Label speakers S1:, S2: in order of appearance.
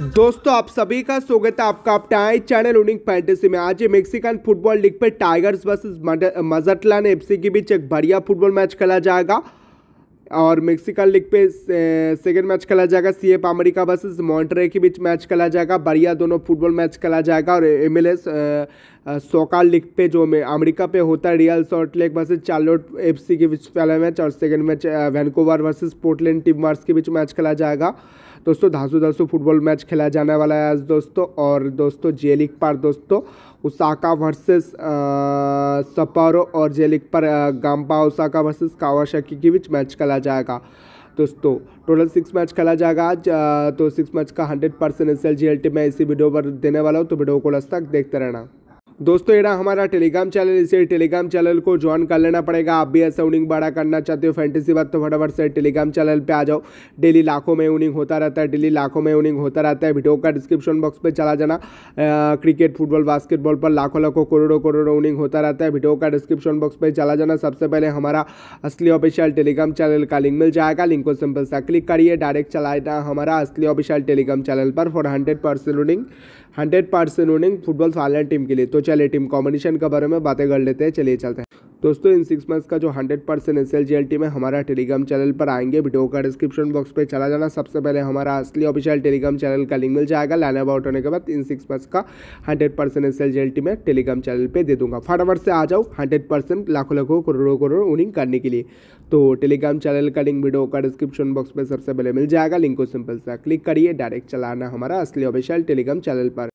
S1: दोस्तों आप सभी का स्वागत है आपका अपटाई चैनल उनिंग फैंटेसी में आज मेक्सिकन फुटबॉल लीग पर टाइगर्स वर्सेस मजटलान एफसी के बीच एक बढ़िया फुटबॉल मैच खेला जाएगा और मेक्सिकन लीग पे सेकेंड मैच खेला जाएगा C F America versus Monterrey के बीच मैच खेला जाएगा बढ़िया दोनों फुटबॉल मैच खेला जाएगा और M L S soccer league पे जो में अमेरिका पे होता है Real Salt Lake versus Charlotte F C के बीच पहला मैच और second match Vancouver versus Portland team मार्स के बीच मैच खेला जाएगा दोस्तों धासु धासू फुटबॉल मैच खेला जाने वाला है आज दोस्तों और दोस्तों जे लीग पर दोस्तों उसाका वर्सेस सपारो और जे पर गाम्पा उसाका वर्सेस कावाशाकी के बीच मैच खेला जाएगा दोस्तों टोटल सिक्स मैच खेला जाएगा आज तो सिक्स मैच का hundred percent S L G L T मैं इसी वीडियो पर देने वाला हूँ तो वीडियो को लस्तक तक देखते रहना दोस्तों ये हमारा टेलीग्राम चैनल इसे टेलीग्राम चैनल को ज्वाइन कर लेना पड़ेगा आप भी ऐसा उनिंग बड़ा करना चाहते हो फैंटेसी बात तो फटाफट से टेलीग्राम चैनल पर आ जाओ डेली लाखों में उनिंग होता रहता है डेली लाखों में उनिंग होता रहता है वीडियो का डिस्क्रिप्शन बॉक्स पर चला जाना क्रिकेट फुटबॉल बास्केटबॉल पर लाखों लाखों करोड़ों करोड़ों उनिंग होता रहता है वीडियो का डिस्क्रिप्शन बॉक्स पर चला जाना सबसे पहले हमारा असली ऑफिशियल टेलीग्राम चैनल का लिंक मिल जाएगा लिंक को सिंपल सा क्लिक करिए डायरेक्ट चला हमारा असली ऑफिशियल टेलीग्राम चैनल पर four hundred percent winning hundred percent winning football final team के लिए तो चलिए टीम कॉम्बिनेशन के बारे में बातें कर लेते हैं चलिए चलते हैं दोस्तों इन सिक्स मंथ्स का जो हंड्रेड परसेंट एस एल में हमारा टेलीग्राम चैनल पर आएंगे वीडियो का डिस्क्रिप्शन बॉक्स पर चला जाना सबसे पहले हमारा असली ऑफिशियल टेलीग्राम चैनल का लिंक मिल जाएगा लाइन अबाउट होने के बाद इन सिक्स मंथ्स का हंड्रेड परसेंट एस एल मैं टेलीग्राम चैनल पर दे दूंगा फटाफट से आ जाओ हंड्रेड परसेंट लाखों लाखों करोड़ों करोड़ उनिंग करने के लिए तो टेलीग्राम चैनल का लिंक वीडियो का डिस्क्रिप्शन बॉक्स पर सबसे पहले मिल जाएगा लिंक को सिंपल सा क्लिक करिए डायरेक्ट चलाना हमारा असली ऑफिशियल टेलीग्राम चैनल पर